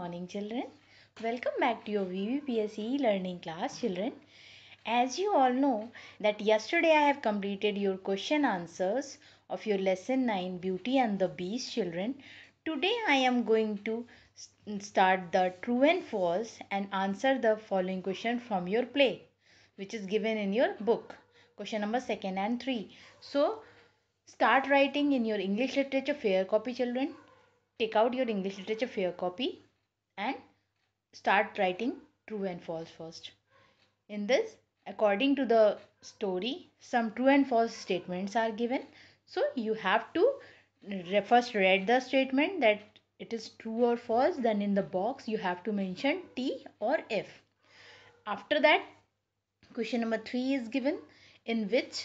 morning children. Welcome back to your VVPSE learning class children. As you all know that yesterday I have completed your question answers of your lesson 9 Beauty and the Beast children. Today I am going to start the true and false and answer the following question from your play which is given in your book. Question number 2nd and 3. So start writing in your English literature fair copy children take out your English literature fair copy and start writing true and false first. In this, according to the story, some true and false statements are given. So you have to first read the statement that it is true or false. Then in the box, you have to mention T or F. After that, question number 3 is given in which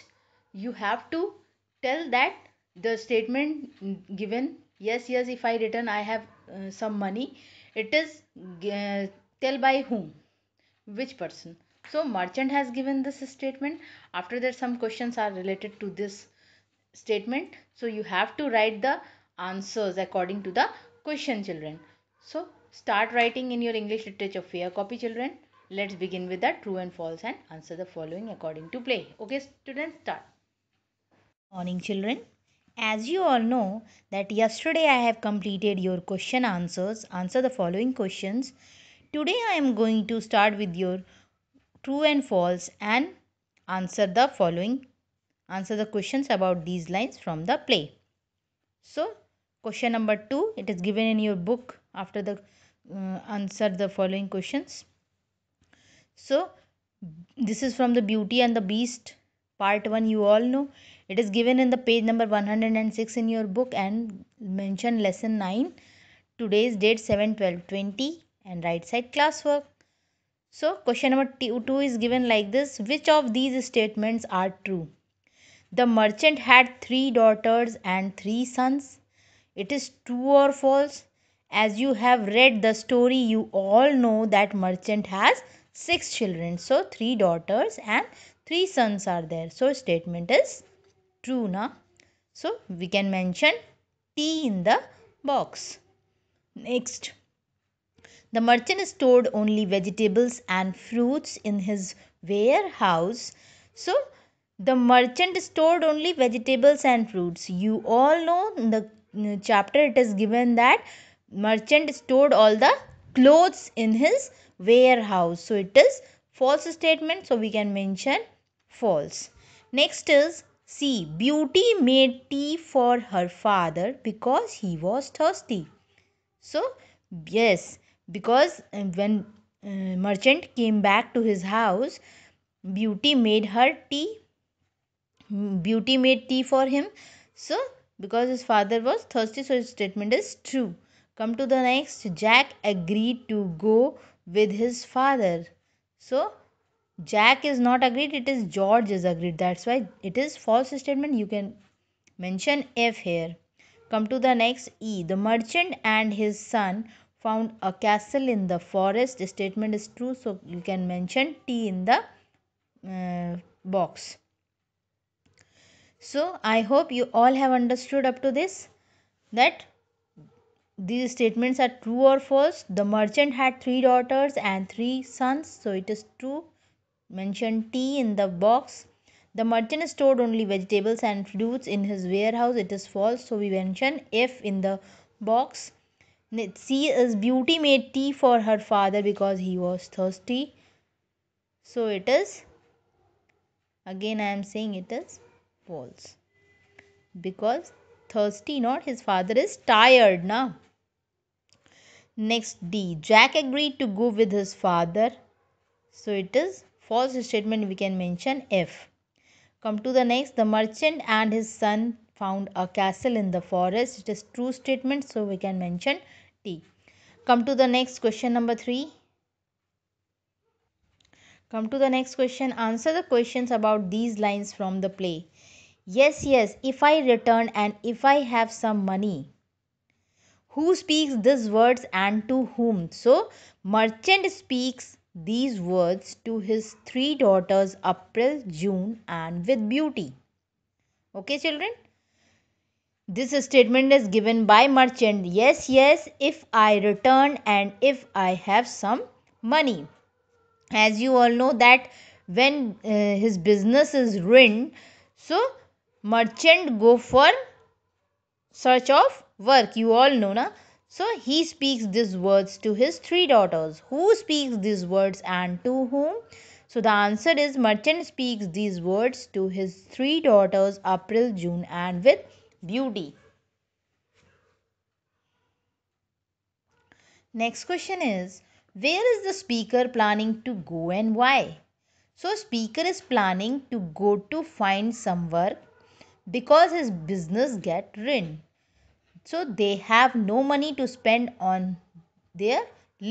you have to tell that the statement given yes yes if i return i have uh, some money it is uh, tell by whom which person so merchant has given this statement after that some questions are related to this statement so you have to write the answers according to the question children so start writing in your english literature fair copy children let's begin with the true and false and answer the following according to play okay students start morning children as you all know that yesterday I have completed your question answers, answer the following questions. Today I am going to start with your true and false and answer the following answer the questions about these lines from the play. So question number 2 it is given in your book after the uh, answer the following questions. So this is from the Beauty and the Beast part 1 you all know it is given in the page number 106 in your book and mention lesson 9 today's date 7 12 20 and right side classwork so question number 2 is given like this which of these statements are true the merchant had three daughters and three sons it is true or false as you have read the story you all know that merchant has six children so three daughters and three sons are there so statement is true na so we can mention T in the box next the merchant stored only vegetables and fruits in his warehouse so the merchant stored only vegetables and fruits you all know in the chapter it is given that merchant stored all the clothes in his warehouse so it is false statement so we can mention false. Next is C. Beauty made tea for her father because he was thirsty. So, yes, because uh, when uh, merchant came back to his house, Beauty made her tea. Mm, beauty made tea for him. So, because his father was thirsty, so his statement is true. Come to the next. Jack agreed to go with his father. So, Jack is not agreed, it is George is agreed. That's why it is false statement. You can mention if here. Come to the next E. The merchant and his son found a castle in the forest. The statement is true, so you can mention T in the uh, box. So I hope you all have understood up to this that these statements are true or false. The merchant had three daughters and three sons, so it is true mentioned tea in the box. The merchant stored only vegetables and fruits in his warehouse. It is false. So we mention F in the box. C is beauty made tea for her father because he was thirsty. So it is again I am saying it is false because thirsty not his father is tired now. Next D Jack agreed to go with his father. So it is false statement we can mention if. Come to the next. The merchant and his son found a castle in the forest. It is true statement so we can mention T. Come to the next question number 3. Come to the next question. Answer the questions about these lines from the play. Yes, yes, if I return and if I have some money. Who speaks these words and to whom? So, merchant speaks these words to his three daughters April, June, and with beauty. Okay, children? This statement is given by merchant. Yes, yes, if I return and if I have some money. As you all know that when uh, his business is ruined, so merchant go for search of work. You all know na so he speaks these words to his three daughters. Who speaks these words and to whom? So the answer is merchant speaks these words to his three daughters April, June and with beauty. Next question is where is the speaker planning to go and why? So speaker is planning to go to find some work because his business get ruined so they have no money to spend on their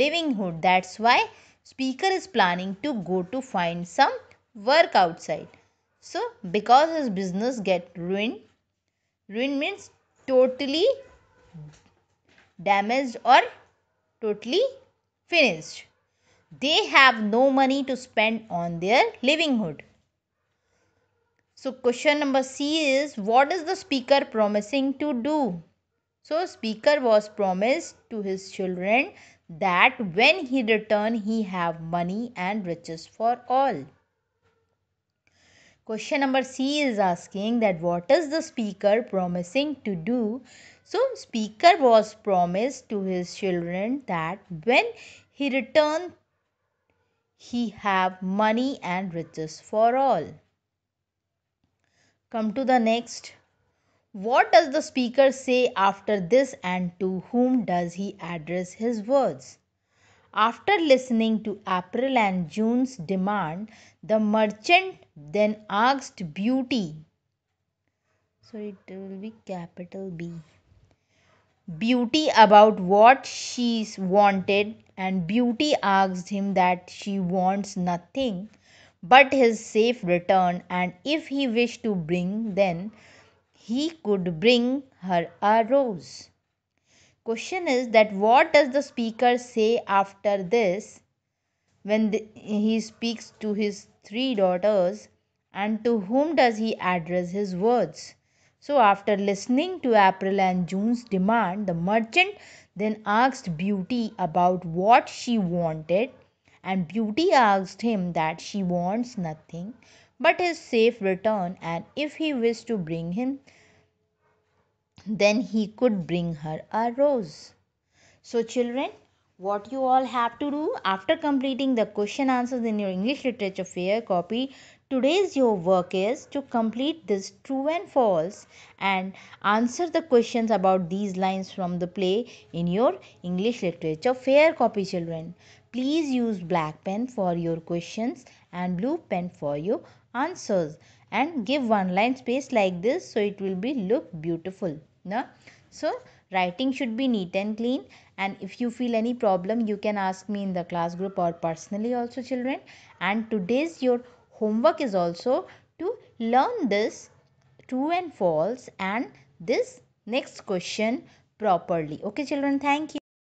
livelihood that's why speaker is planning to go to find some work outside so because his business get ruined ruined means totally damaged or totally finished they have no money to spend on their livelihood so question number c is what is the speaker promising to do so speaker was promised to his children that when he return he have money and riches for all. Question number C is asking that what is the speaker promising to do? So speaker was promised to his children that when he return he have money and riches for all. Come to the next what does the speaker say after this and to whom does he address his words? After listening to April and June's demand, the merchant then asked Beauty. So it will be capital B. Beauty about what she wanted, and Beauty asked him that she wants nothing but his safe return, and if he wished to bring, then he could bring her a rose. Question is that what does the speaker say after this when the, he speaks to his three daughters and to whom does he address his words? So after listening to April and June's demand, the merchant then asked Beauty about what she wanted and Beauty asked him that she wants nothing but his safe return, and if he wished to bring him, then he could bring her a rose. So, children, what you all have to do after completing the question answers in your English literature fair copy, today's your work is to complete this true and false and answer the questions about these lines from the play in your English literature fair copy, children. Please use black pen for your questions and blue pen for your answers and give one line space like this so it will be look beautiful no? so writing should be neat and clean and if you feel any problem you can ask me in the class group or personally also children and today's your homework is also to learn this true and false and this next question properly okay children thank you